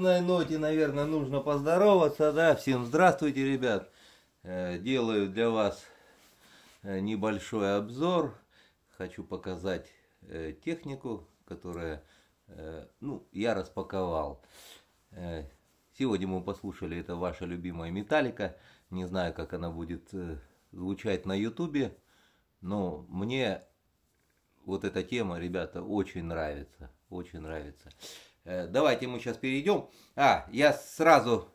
радостной ноте, наверное, нужно поздороваться, да, всем здравствуйте, ребят. Э, делаю для вас э, небольшой обзор, хочу показать э, технику, которая, ну, я распаковал. Сегодня мы послушали, это ваша любимая Металлика, не знаю, как она будет звучать на Ютубе, но мне вот эта тема, ребята, очень нравится, очень нравится. Э, давайте мы сейчас перейдем. А, я сразу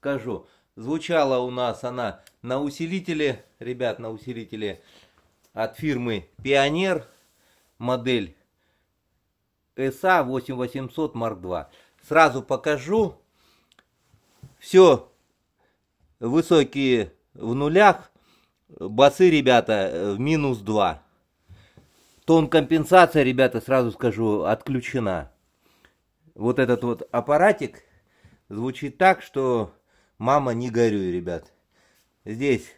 скажу. Звучала у нас она на усилителе, ребят, на усилителе от фирмы Пионер, модель SA 8800 Mark II. Сразу покажу. Все высокие в нулях, басы, ребята, в минус 2. Тон компенсация, ребята, сразу скажу, отключена вот этот вот аппаратик звучит так, что мама не горюй, ребят. Здесь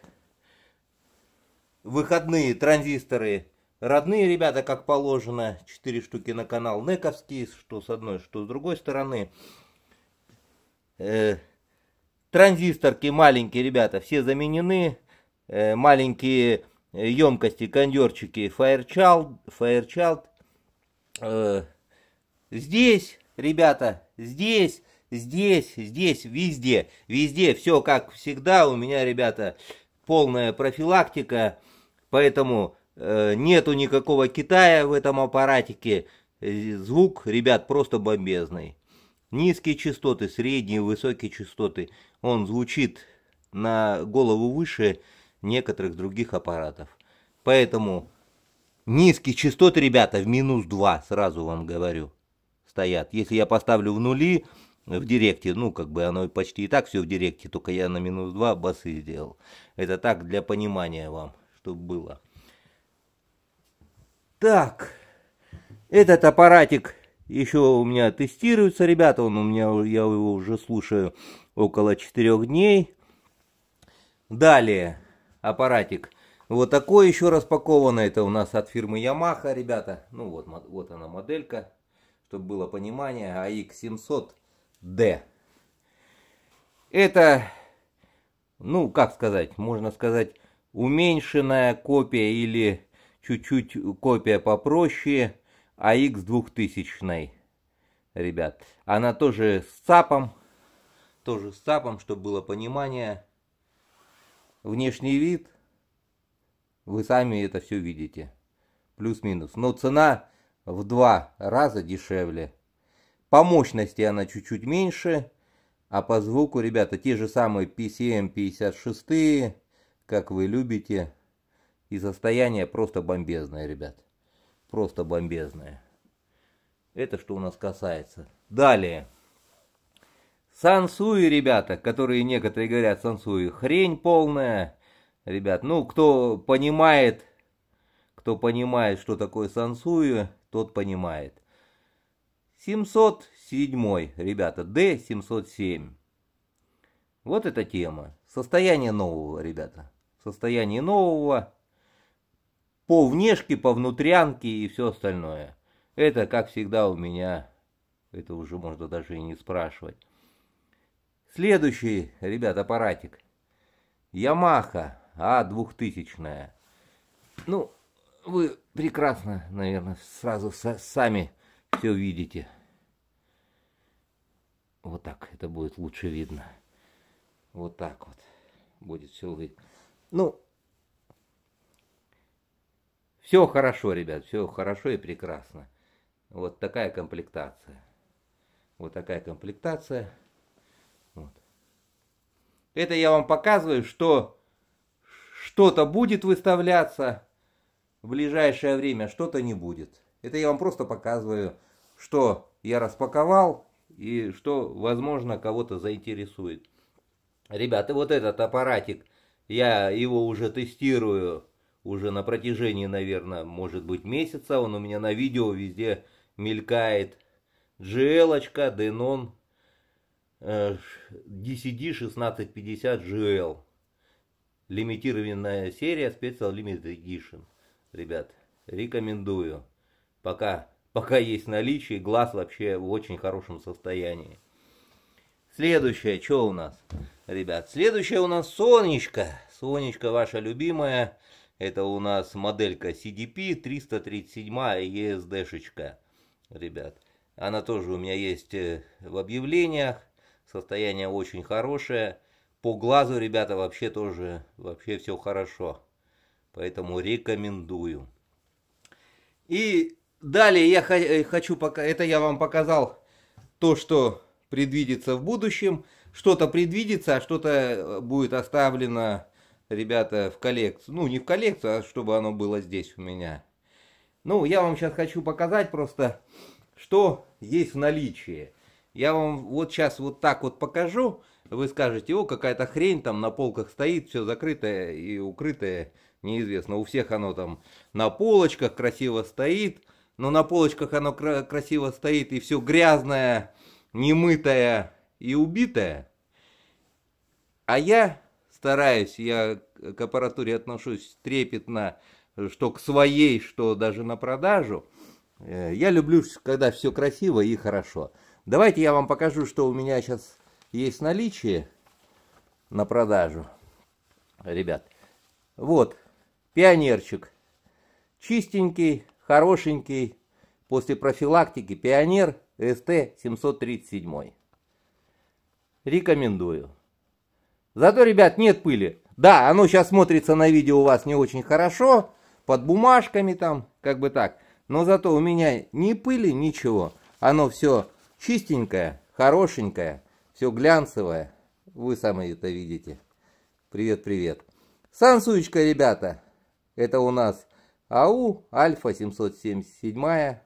выходные транзисторы родные ребята, как положено. Четыре штуки на канал нековские, что с одной, что с другой стороны. Э, транзисторки маленькие, ребята, все заменены. Э, маленькие э, емкости, кондерчики Firechild. Firechild. Э, здесь ребята, здесь, здесь, здесь, везде, везде, все как всегда, у меня, ребята, полная профилактика, поэтому э, нету никакого Китая в этом аппаратике, звук, ребят, просто бомбезный. Низкие частоты, средние, высокие частоты, он звучит на голову выше некоторых других аппаратов. Поэтому низкие частоты, ребята, в минус 2, сразу вам говорю стоят. Если я поставлю в нули в директе, ну, как бы оно почти и так все в директе, только я на минус 2 басы сделал. Это так для понимания вам, чтобы было. Так, этот аппаратик еще у меня тестируется, ребята, он у меня, я его уже слушаю около 4 дней. Далее, аппаратик. Вот такой еще распаковано, это у нас от фирмы Yamaha, ребята. Ну вот, вот она моделька, чтобы было понимание, AX700D. А это, ну, как сказать, можно сказать, уменьшенная копия или чуть-чуть копия попроще AX2000, а ребят. Она тоже с ЦАПом, тоже с ЦАПом, чтобы было понимание. Внешний вид, вы сами это все видите, плюс-минус. Но цена в два раза дешевле. По мощности она чуть-чуть меньше, а по звуку, ребята, те же самые PCM-56, как вы любите. И состояние просто бомбезное, ребят. Просто бомбезное. Это что у нас касается. Далее. Сансуи, ребята, которые некоторые говорят, Сансуи хрень полная. Ребят, ну, кто понимает, кто понимает, что такое Сансуи, тот понимает. 707, ребята, D707. Вот эта тема. Состояние нового, ребята. Состояние нового по внешке, по внутрянке и все остальное. Это, как всегда, у меня, это уже можно даже и не спрашивать. Следующий, ребят, аппаратик. Ямаха А2000. Ну, вы прекрасно, наверное, сразу сами все увидите. Вот так это будет лучше видно. Вот так вот будет все видно. Ну, все хорошо, ребят, все хорошо и прекрасно. Вот такая комплектация. Вот такая комплектация. Вот. Это я вам показываю, что что-то будет выставляться, в ближайшее время что-то не будет. Это я вам просто показываю, что я распаковал и что, возможно, кого-то заинтересует. Ребята, вот этот аппаратик, я его уже тестирую уже на протяжении, наверное, может быть месяца. Он у меня на видео везде мелькает. GL, Denon DCD 1650 GL. Лимитированная серия Special Limited Edition ребят, рекомендую. Пока, пока есть наличие, глаз вообще в очень хорошем состоянии. Следующее, что у нас, ребят? Следующее у нас Сонечка. Сонечка ваша любимая. Это у нас моделька CDP 337 ESD-шечка, ребят. Она тоже у меня есть э, в объявлениях. Состояние очень хорошее. По глазу, ребята, вообще тоже, вообще все хорошо. Поэтому рекомендую. И далее я э, хочу пока... Это я вам показал то, что предвидится в будущем. Что-то предвидится, а что-то э, будет оставлено, ребята, в коллекцию. Ну, не в коллекцию, а чтобы оно было здесь у меня. Ну, я вам сейчас хочу показать просто, что есть в наличии. Я вам вот сейчас вот так вот покажу. Вы скажете, о, какая-то хрень там на полках стоит, все закрытое и укрытое неизвестно. У всех оно там на полочках красиво стоит, но на полочках оно кра- красиво стоит и все грязное, немытое и убитое. А я стараюсь, я к аппаратуре отношусь трепетно, что к своей, что даже на продажу. Э, я люблю, когда все красиво и хорошо. Давайте я вам покажу, что у меня сейчас есть наличие на продажу. Ребят, вот Пионерчик. Чистенький, хорошенький, после профилактики пионер СТ-737. Рекомендую. Зато, ребят, нет пыли. Да, оно сейчас смотрится на видео у вас не очень хорошо, под бумажками там, как бы так. Но зато у меня ни пыли, ничего. Оно все чистенькое, хорошенькое, все глянцевое. Вы сами это видите. Привет-привет. Сансуечка, ребята. Это у нас АУ Альфа-777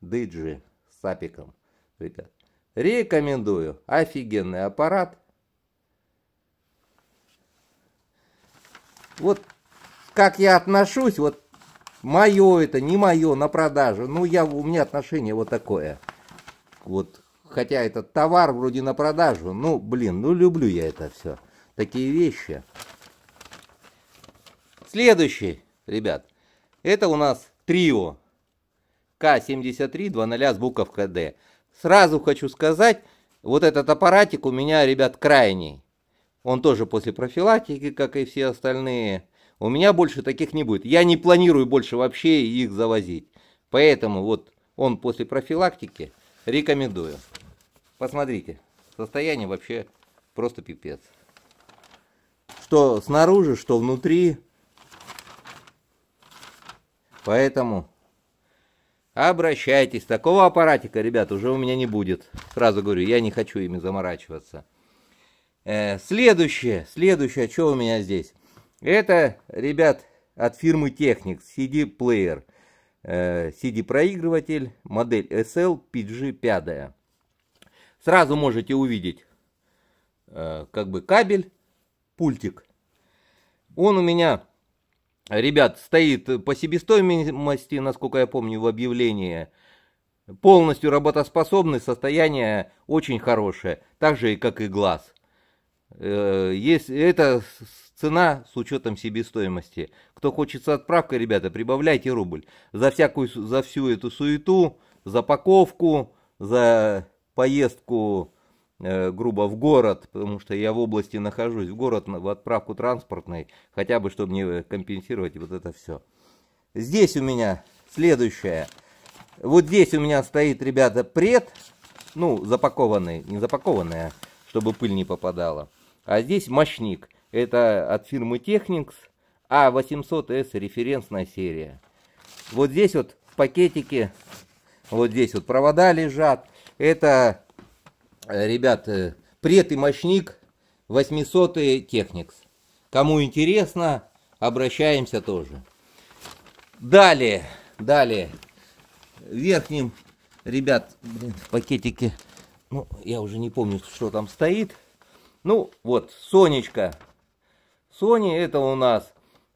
Диджи с апиком, ребят. Рекомендую. Офигенный аппарат. Вот как я отношусь, вот мое это, не мое, на продажу. Ну, я, у меня отношение вот такое. Вот, хотя этот товар вроде на продажу. Ну, блин, ну люблю я это все. Такие вещи. Следующий ребят. Это у нас трио К7300 с буковкой D. Сразу хочу сказать, вот этот аппаратик у меня, ребят, крайний. Он тоже после профилактики, как и все остальные. У меня больше таких не будет. Я не планирую больше вообще их завозить. Поэтому вот он после профилактики рекомендую. Посмотрите, состояние вообще просто пипец. Что снаружи, что внутри. Поэтому обращайтесь. Такого аппаратика, ребят, уже у меня не будет. Сразу говорю, я не хочу ими заморачиваться. Э, следующее, следующее, что у меня здесь? Это, ребят, от фирмы Technics CD-плеер. Э, CD-проигрыватель, модель SL PG5. Сразу можете увидеть э, как бы кабель, пультик. Он у меня ребят, стоит по себестоимости, насколько я помню, в объявлении, полностью работоспособный, состояние очень хорошее, так же, как и глаз. Э, есть, это цена с учетом себестоимости. Кто хочет с отправкой, ребята, прибавляйте рубль. За, всякую, за всю эту суету, за паковку, за поездку Э, грубо в город, потому что я в области нахожусь, в город в отправку транспортной, хотя бы чтобы не компенсировать вот это все. Здесь у меня следующее. Вот здесь у меня стоит, ребята, пред, ну, запакованный, не запакованная, чтобы пыль не попадала. А здесь мощник. Это от фирмы Technics А800S референсная серия. Вот здесь вот в пакетике, вот здесь вот провода лежат. Это Э, ребят, э, пред и мощник 800 Техникс. Кому интересно, обращаемся тоже. Далее, далее. Верхним, ребят, блин, в пакетике, ну, я уже не помню, что там стоит. Ну, вот, Сонечка. Sony это у нас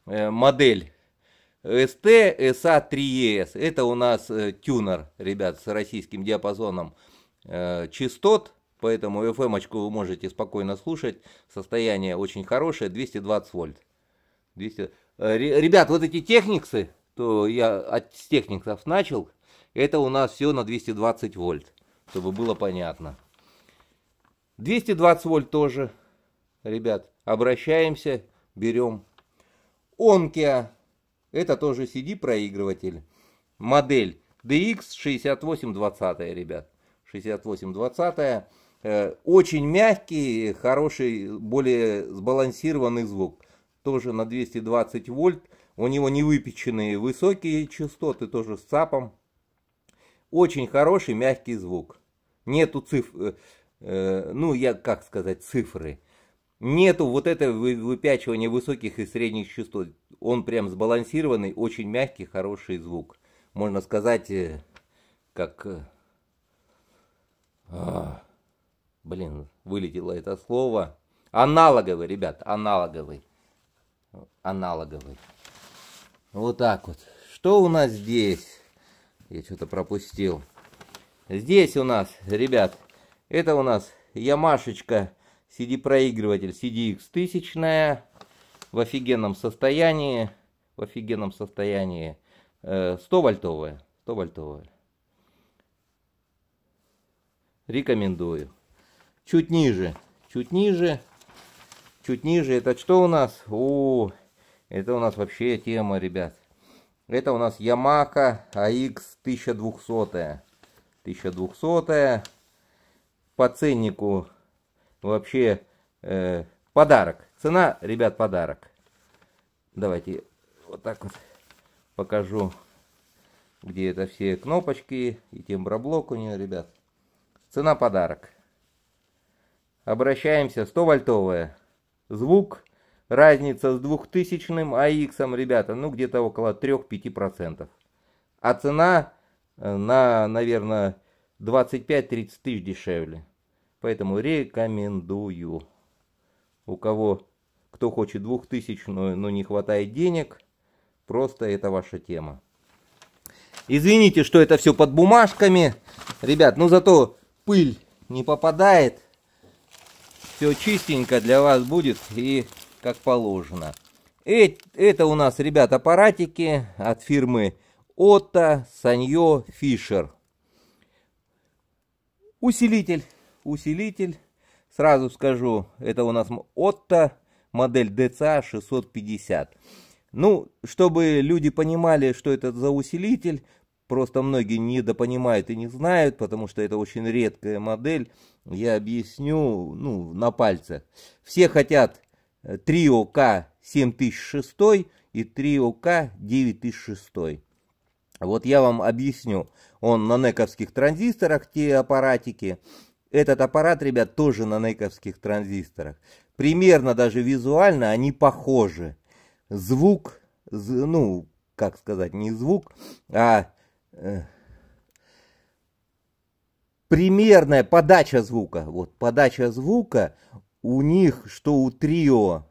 э, модель ST SA3ES. Это у нас э, тюнер, ребят, с российским диапазоном э, частот. Поэтому FM-очку вы можете спокойно слушать. Состояние очень хорошее, 220 вольт. 200... Э, ребят, вот эти техниксы, то я от техниксов начал, это у нас все на 220 вольт, чтобы было понятно. 220 вольт тоже, ребят, обращаемся, берем. онкия это тоже CD-проигрыватель, модель DX6820, ребят, 6820. Э, очень мягкий, хороший, более сбалансированный звук. Тоже на 220 вольт. У него не выпеченные высокие частоты, тоже с ЦАПом. Очень хороший, мягкий звук. Нету цифр, э, э, ну я как сказать, цифры. Нету вот это выпячивания высоких и средних частот. Он прям сбалансированный, очень мягкий, хороший звук. Можно сказать, как... А, блин, вылетело это слово. Аналоговый, ребят, аналоговый. Аналоговый. Вот так вот. Что у нас здесь? Я что-то пропустил. Здесь у нас, ребят, это у нас Ямашечка CD-проигрыватель CDX 1000 в офигенном состоянии. В офигенном состоянии. 100 э, вольтовая. 100 вольтовая. Рекомендую чуть ниже, чуть ниже, чуть ниже. Это что у нас? О, это у нас вообще тема, ребят. Это у нас Yamaha AX 1200. 1200. По ценнику вообще э, подарок. Цена, ребят, подарок. Давайте вот так вот покажу, где это все кнопочки и темброблок у нее, ребят. Цена подарок. Обращаемся, 100-вольтовая. Звук, разница с 2000-м AX, ребята, ну где-то около 3-5%. А цена э, на, наверное, 25-30 тысяч дешевле. Поэтому рекомендую. У кого, кто хочет 2000, но, но не хватает денег, просто это ваша тема. Извините, что это все под бумажками. Ребят, ну зато пыль не попадает все чистенько для вас будет и как положено. Э, это у нас, ребят, аппаратики от фирмы Отто Саньо Фишер. Усилитель. Усилитель. Сразу скажу, это у нас Отто, модель DCA 650. Ну, чтобы люди понимали, что это за усилитель, Просто многие недопонимают и не знают, потому что это очень редкая модель. Я объясню, ну, на пальцах. Все хотят трио К 7006 и трио К 9006. Вот я вам объясню. Он на нековских транзисторах, те аппаратики. Этот аппарат, ребят, тоже на нековских транзисторах. Примерно даже визуально они похожи. Звук, ну, как сказать, не звук, а примерная подача звука. Вот подача звука у них, что у трио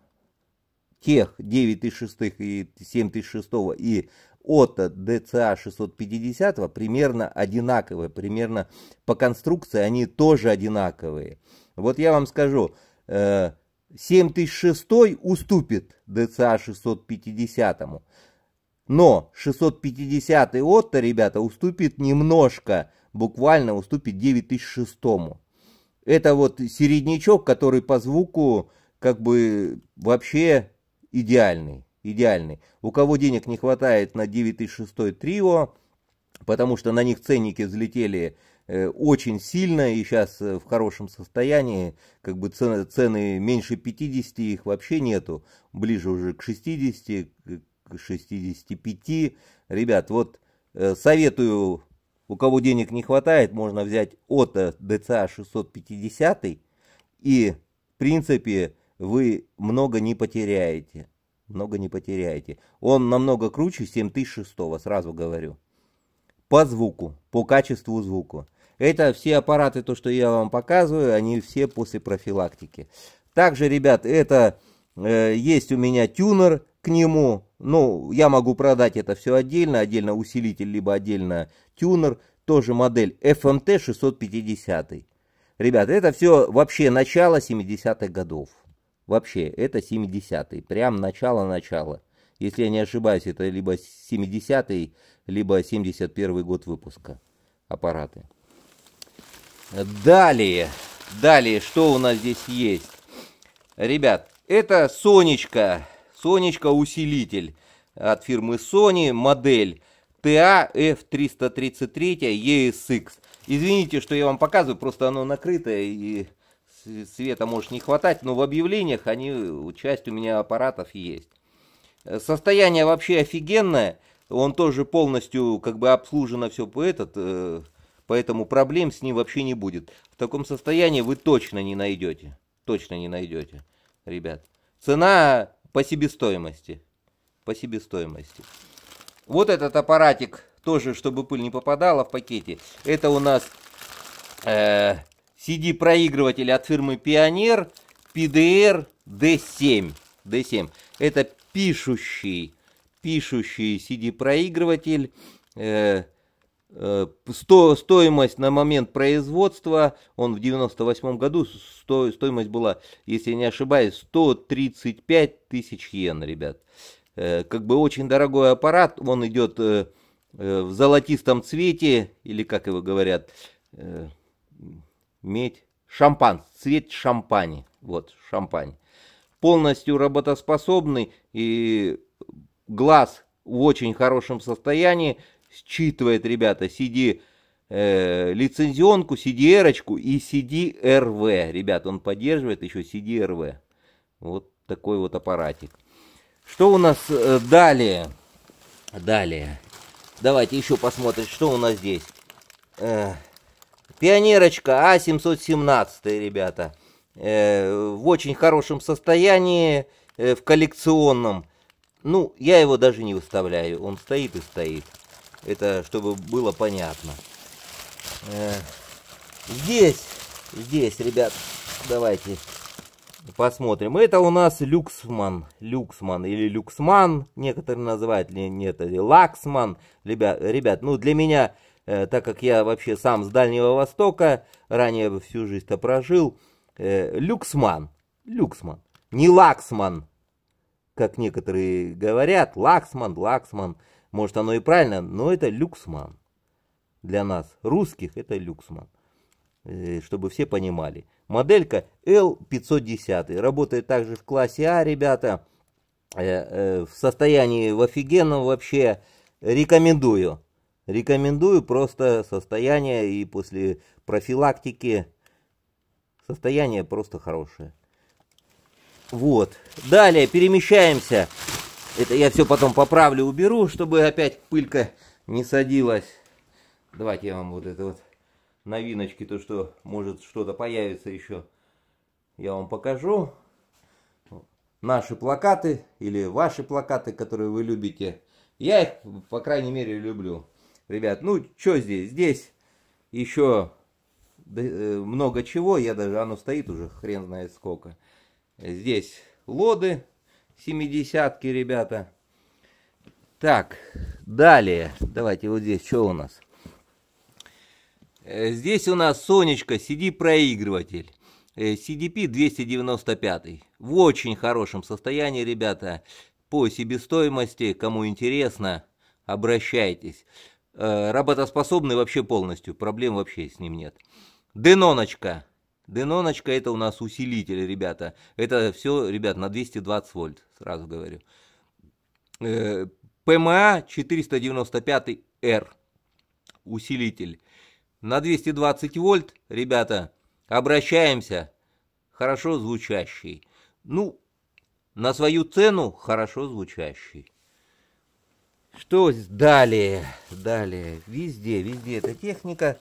тех 9 тысяч шестых и 7 тысяч шестого и от DCA 650 примерно одинаковые, примерно по конструкции они тоже одинаковые. Вот я вам скажу, 7006 э, уступит DCA 650, но 650-й Отто, ребята, уступит немножко, буквально уступит 9006-му. Это вот середнячок, который по звуку как бы вообще идеальный. Идеальный. У кого денег не хватает на 9006 трио, потому что на них ценники взлетели э, очень сильно и сейчас э, в хорошем состоянии, как бы цены, цены меньше 50, их вообще нету, ближе уже к 60, 65. Ребят, вот э, советую, у кого денег не хватает, можно взять ОТО DCA 650 и, в принципе, вы много не потеряете. Много не потеряете. Он намного круче 7006, сразу говорю. По звуку, по качеству звука. Это все аппараты, то, что я вам показываю, они все после профилактики. Также, ребят, это э, есть у меня тюнер к нему. Ну, я могу продать это все отдельно, отдельно усилитель, либо отдельно тюнер, тоже модель FMT 650. Ребята, это все вообще начало 70-х годов. Вообще, это 70-е, прям начало-начало. Если я не ошибаюсь, это либо 70-й, либо 71-й год выпуска аппараты. Далее, далее, что у нас здесь есть? Ребят, это Сонечка Сонечка-усилитель от фирмы Sony, модель taf 333 ESX. Извините, что я вам показываю, просто оно накрыто и света может не хватать, но в объявлениях они, часть у меня аппаратов есть. Состояние вообще офигенное, он тоже полностью как бы обслужено все по этот, э, поэтому проблем с ним вообще не будет. В таком состоянии вы точно не найдете, точно не найдете, ребят. Цена по себестоимости. По себестоимости. Вот этот аппаратик тоже, чтобы пыль не попадала в пакете. Это у нас э, CD-проигрыватель от фирмы Pioneer PDR D7. D7. Это пишущий, пишущий CD-проигрыватель. Э, Э, сто, стоимость на момент производства, он в 98 году, сто, стоимость была, если я не ошибаюсь, 135 тысяч йен, ребят. Э, как бы очень дорогой аппарат, он идет э, в золотистом цвете, или как его говорят, медь, шампан, цвет шампани, вот, шампань. Полностью работоспособный и глаз в очень хорошем состоянии, считывает, ребята, CD э, лицензионку, CDR-очку и CDRV. Ребят, он поддерживает еще CDRV. Вот такой вот аппаратик. Что у нас э, далее? Далее. Давайте еще посмотрим, что у нас здесь. Э, пионерочка А717, ребята. Э, в очень хорошем состоянии, э, в коллекционном. Ну, я его даже не выставляю. Он стоит и стоит. Это чтобы было понятно. Э, здесь, здесь, ребят, давайте посмотрим. Это у нас люксман, люксман или люксман, некоторые называют, нет, или лаксман. Ребят, ребят, ну для меня, э, так как я вообще сам с Дальнего Востока, ранее всю жизнь-то прожил, э, люксман, люксман, не лаксман, как некоторые говорят, лаксман, лаксман – может, оно и правильно, но это люксман. Для нас, русских, это люксман. Э, чтобы все понимали. Моделька L510. Работает также в классе А, ребята. Э, э, в состоянии в офигенном вообще. Рекомендую. Рекомендую просто состояние и после профилактики состояние просто хорошее. Вот. Далее перемещаемся это я все потом поправлю, уберу, чтобы опять пылька не садилась. Давайте я вам вот это вот новиночки, то что может что-то появится еще, я вам покажу. Наши плакаты или ваши плакаты, которые вы любите. Я их, по крайней мере, люблю. Ребят, ну что здесь? Здесь еще э, много чего. Я даже, оно стоит уже хрен знает сколько. Здесь лоды семидесятки, ребята. Так, далее. Давайте вот здесь, что у нас? Э, здесь у нас Сонечка, CD-проигрыватель. CDP 295. В очень хорошем состоянии, ребята. По себестоимости, кому интересно, обращайтесь. Э, работоспособный вообще полностью, проблем вообще с ним нет. Деноночка Деноночка это у нас усилитель, ребята. Это все, ребят, на 220 вольт, сразу говорю. Э, ПМА 495 р усилитель. На 220 вольт, ребята, обращаемся. Хорошо звучащий. Ну, на свою цену хорошо звучащий. Что далее? Далее. Везде, везде эта техника.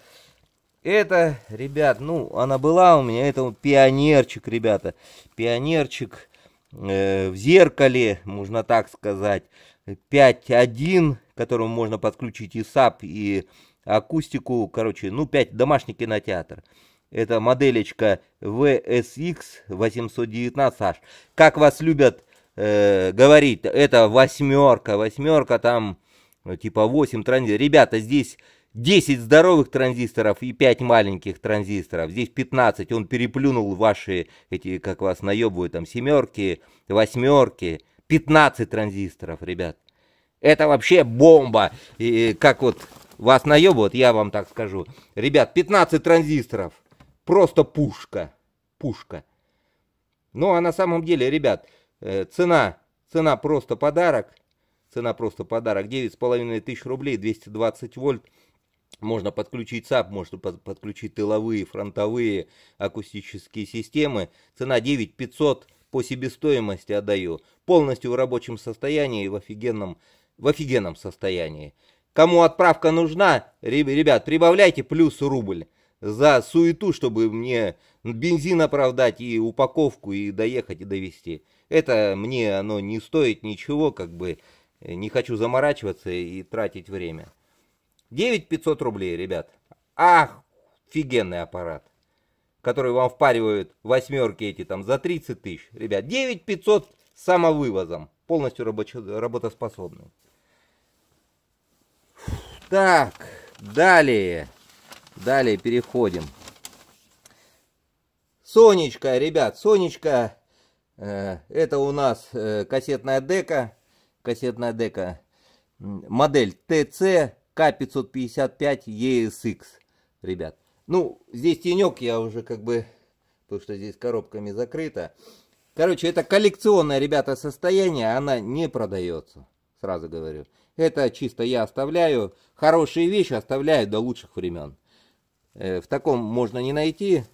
Это, ребят, ну, она была у меня, это пионерчик, ребята, пионерчик э, в зеркале, можно так сказать, 5.1, к которому можно подключить и САП, и акустику, короче, ну, 5, домашний кинотеатр. Это моделечка VSX 819H. Как вас любят э, говорить, это восьмерка, восьмерка там, э, типа 8 транзит. Ребята, здесь 10 здоровых транзисторов и 5 маленьких транзисторов. Здесь 15, он переплюнул ваши, эти, как вас наебывают, там, семерки, восьмерки. 15 транзисторов, ребят. Это вообще бомба. И как вот вас наебывают, я вам так скажу. Ребят, 15 транзисторов. Просто пушка. Пушка. Ну, а на самом деле, ребят, э, цена, цена просто подарок. Цена просто подарок. 9,5 тысяч рублей, 220 вольт. Можно подключить САП, можно подключить тыловые, фронтовые акустические системы. Цена 9500 по себестоимости отдаю. Полностью в рабочем состоянии и в офигенном, в офигенном состоянии. Кому отправка нужна, ребят, прибавляйте плюс рубль за суету, чтобы мне бензин оправдать и упаковку, и доехать, и довести. Это мне оно не стоит ничего, как бы э, не хочу заморачиваться и тратить время. 9500 рублей, ребят. Ах, офигенный аппарат, который вам впаривают восьмерки эти там за 30 тысяч. Ребят, 9500 с самовывозом, полностью рабоч... работоспособный. Так, далее, далее переходим. Сонечка, ребят, Сонечка, э, это у нас э, кассетная дека, кассетная дека, модель ТЦ к555 ESX, ребят. Ну, здесь тенек я уже как бы, потому что здесь коробками закрыто. Короче, это коллекционное, ребята, состояние, она не продается, сразу говорю. Это чисто я оставляю, хорошие вещи оставляю до лучших времен. Э, в таком можно не найти.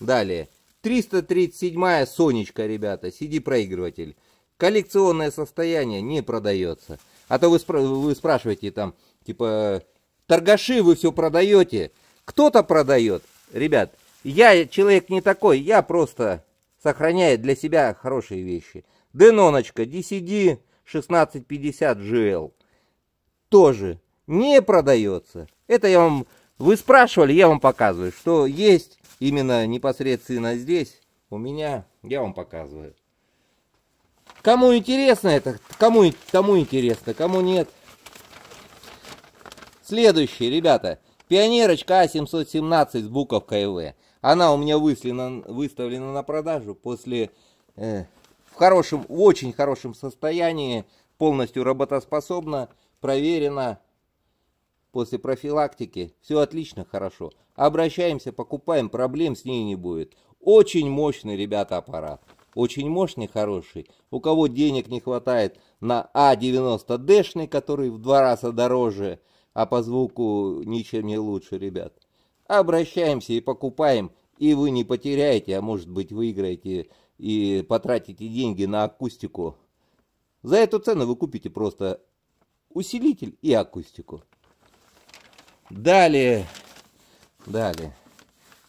Далее, 337-я Сонечка, ребята, CD-проигрыватель. Коллекционное состояние не продается. А то вы, спра вы спрашиваете там, типа, торгаши вы все продаете. Кто-то продает. Ребят, я человек не такой, я просто сохраняю для себя хорошие вещи. Деноночка DCD 1650 GL тоже не продается. Это я вам... Вы спрашивали, я вам показываю, что есть именно непосредственно здесь у меня, я вам показываю. Кому интересно это, кому, тому интересно, кому нет. Следующие, ребята. Пионерочка А717 с буковкой В. Она у меня выставлена, выставлена на продажу после... Э, в хорошем, в очень хорошем состоянии, полностью работоспособна, проверена после профилактики. Все отлично, хорошо. Обращаемся, покупаем, проблем с ней не будет. Очень мощный, ребята, аппарат очень мощный, хороший. У кого денег не хватает на А90Дэшный, который в два раза дороже, а по звуку ничем не лучше, ребят. Обращаемся и покупаем, и вы не потеряете, а может быть выиграете и потратите деньги на акустику. За эту цену вы купите просто усилитель и акустику. Далее, далее.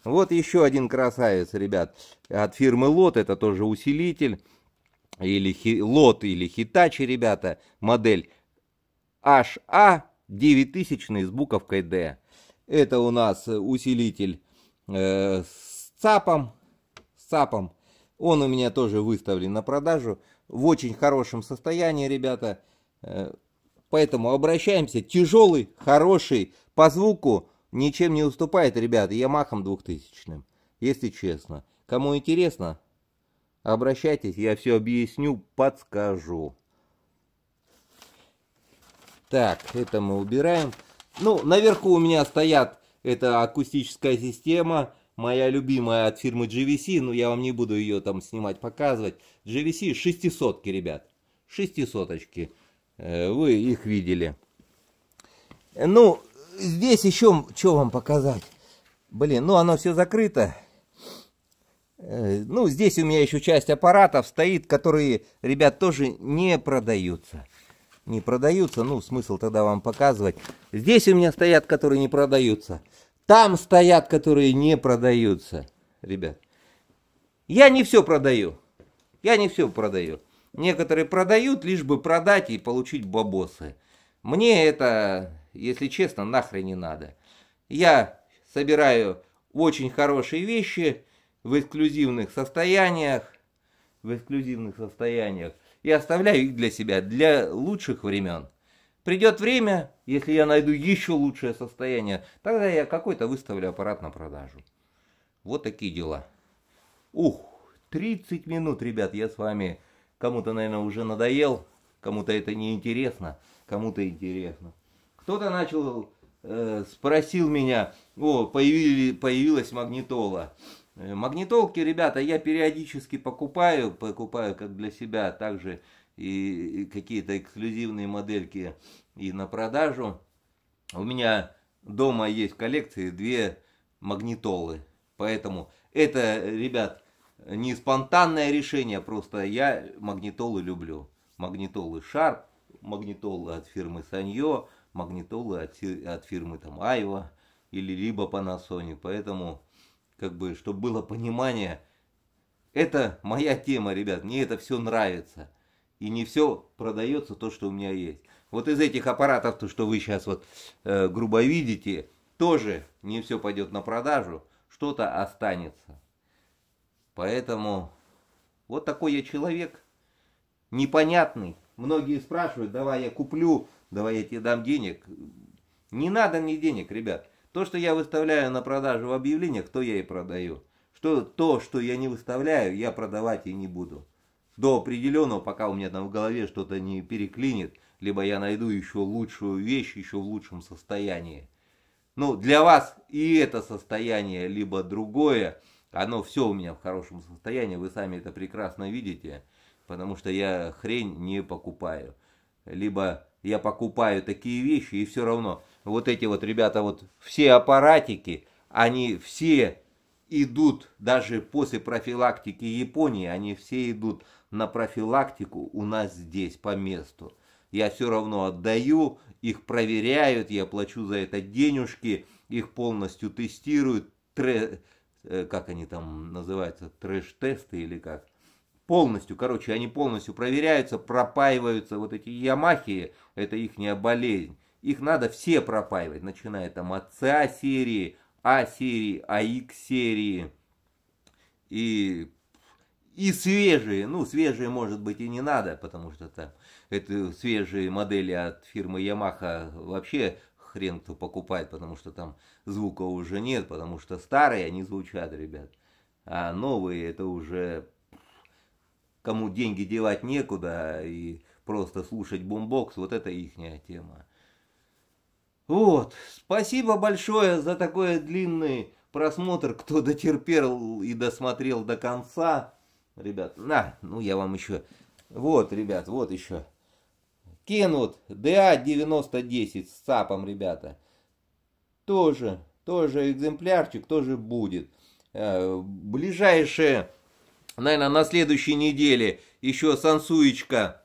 Вот еще один красавец, ребят, от фирмы Лот, это тоже усилитель, или хи, Лот, или Хитачи, ребята, модель HA 9000 с буковкой D. Это у нас усилитель э, с ЦАПом, с ЦАПом, он у меня тоже выставлен на продажу, в очень хорошем состоянии, ребята, э, поэтому обращаемся, тяжелый, хороший, по звуку, Ничем не уступает, ребята, Ямахам двухтысячным. Если честно. Кому интересно, обращайтесь, я все объясню, подскажу. Так, это мы убираем. Ну, наверху у меня стоят, это акустическая система, моя любимая от фирмы GVC, но ну, я вам не буду ее там снимать, показывать. GVC шестисотки, ребят, шестисоточки. Э, вы их видели. Э, ну, здесь еще что вам показать? Блин, ну оно все закрыто. Э, ну, здесь у меня еще часть аппаратов стоит, которые, ребят, тоже не продаются. Не продаются, ну, смысл тогда вам показывать. Здесь у меня стоят, которые не продаются. Там стоят, которые не продаются, ребят. Я не все продаю. Я не все продаю. Некоторые продают, лишь бы продать и получить бабосы. Мне это если честно, нахрен не надо. Я собираю очень хорошие вещи в эксклюзивных состояниях, в эксклюзивных состояниях, и оставляю их для себя, для лучших времен. Придет время, если я найду еще лучшее состояние, тогда я какой-то выставлю аппарат на продажу. Вот такие дела. Ух, 30 минут, ребят, я с вами кому-то, наверное, уже надоел, кому-то это не интересно, кому-то интересно. Кто-то начал, э, спросил меня, о, появили, появилась магнитола. Э, магнитолки, ребята, я периодически покупаю, покупаю как для себя, также и, какие-то эксклюзивные модельки и на продажу. У меня дома есть в коллекции две магнитолы, поэтому это, ребят, не спонтанное решение, просто я магнитолы люблю. Магнитолы Sharp, магнитолы от фирмы Саньо, магнитолы от, от фирмы там Айва или либо Panasonic. Поэтому, как бы, чтобы было понимание, это моя тема, ребят, мне это все нравится. И не все продается то, что у меня есть. Вот из этих аппаратов, то, что вы сейчас вот э, грубо видите, тоже не все пойдет на продажу, что-то останется. Поэтому вот такой я человек, непонятный. Многие спрашивают, давай я куплю давай я тебе дам денег. Не надо мне денег, ребят. То, что я выставляю на продажу в объявлениях, то я и продаю. Что то, что я не выставляю, я продавать и не буду. До определенного, пока у меня там в голове что-то не переклинит, либо я найду еще лучшую вещь, еще в лучшем состоянии. Ну, для вас и это состояние, либо другое, оно все у меня в хорошем состоянии, вы сами это прекрасно видите, потому что я хрень не покупаю. Либо я покупаю такие вещи, и все равно вот эти вот ребята, вот все аппаратики, они все идут, даже после профилактики Японии, они все идут на профилактику у нас здесь по месту. Я все равно отдаю, их проверяют, я плачу за это денежки, их полностью тестируют, тре, э, как они там называются, трэш-тесты или как. Полностью, короче, они полностью проверяются, пропаиваются вот эти Ямахи, это ихняя болезнь. Их надо все пропаивать, начиная там от СА-серии, А-серии, АХ-серии и, и свежие. Ну, свежие, может быть, и не надо, потому что там это свежие модели от фирмы Yamaha вообще хрен кто покупает, потому что там звука уже нет, потому что старые они звучат, ребят. А новые это уже кому деньги девать некуда, и просто слушать бумбокс, вот это ихняя тема. Вот, спасибо большое за такой длинный просмотр, кто дотерпел и досмотрел до конца. Ребят, на, ну я вам еще, вот, ребят, вот еще. Кенут DA9010 с ЦАПом, ребята. Тоже, тоже экземплярчик, тоже будет. Э, Ближайшие, наверное, на следующей неделе еще сансуечка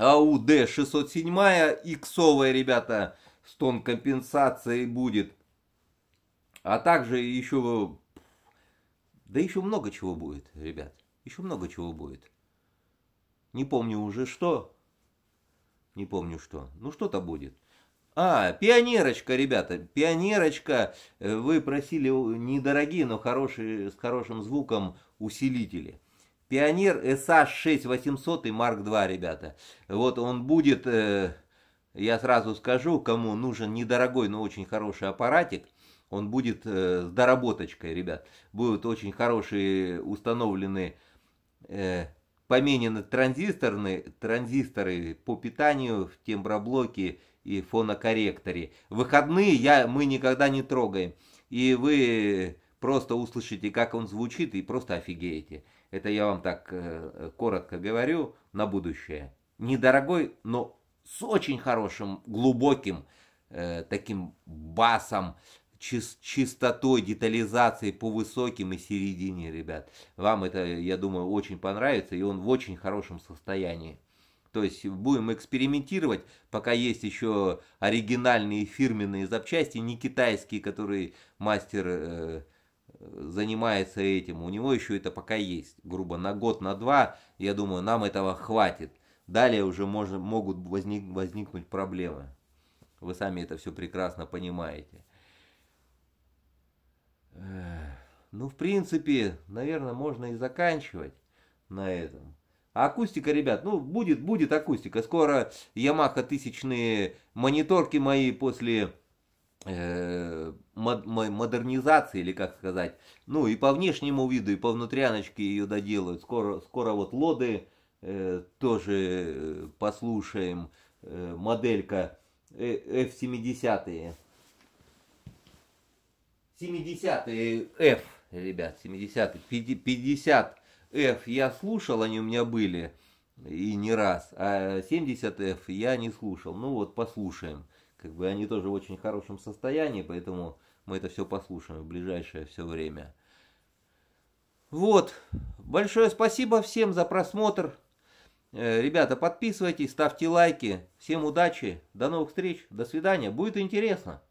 АУД 607, иксовая, ребята, с тон компенсацией будет. А также еще... Да еще много чего будет, ребят. Еще много чего будет. Не помню уже что. Не помню что. Ну что-то будет. А, пионерочка, ребята, пионерочка. Э, вы просили недорогие, но хорошие, с хорошим звуком усилители. Пионер СА-6800 и Марк 2, ребята. Вот он будет, э, я сразу скажу, кому нужен недорогой, но очень хороший аппаратик. Он будет э, с доработочкой, ребят. Будут очень хорошие установлены, э, поменены транзисторные, транзисторы по питанию в темброблоке и фонокорректоре. Выходные я, мы никогда не трогаем. И вы просто услышите, как он звучит, и просто офигеете. Это я вам так э, коротко говорю на будущее. Недорогой, но с очень хорошим, глубоким э, таким басом, чис чистотой детализации по высоким и середине, ребят. Вам это, я думаю, очень понравится, и он в очень хорошем состоянии. То есть будем экспериментировать, пока есть еще оригинальные фирменные запчасти, не китайские, которые мастер э, занимается этим, у него еще это пока есть, грубо на год, на два, я думаю, нам этого хватит. Далее уже можно, могут возник, возникнуть проблемы. Вы сами это все прекрасно понимаете. Ну, в принципе, наверное, можно и заканчивать на этом. А акустика, ребят, ну, будет, будет акустика. Скоро Yamaha тысячные мониторки мои после Э, модернизации, или как сказать, ну и по внешнему виду, и по внутряночке ее доделают. Скоро, скоро вот лоды э, тоже э, послушаем, э, моделька F70. 70 F, ребят, 70 50 F я слушал, они у меня были и не раз, а 70 F я не слушал. Ну вот, послушаем как бы они тоже в очень хорошем состоянии, поэтому мы это все послушаем в ближайшее все время. Вот, большое спасибо всем за просмотр. Э, ребята, подписывайтесь, ставьте лайки. Всем удачи, до новых встреч, до свидания. Будет интересно.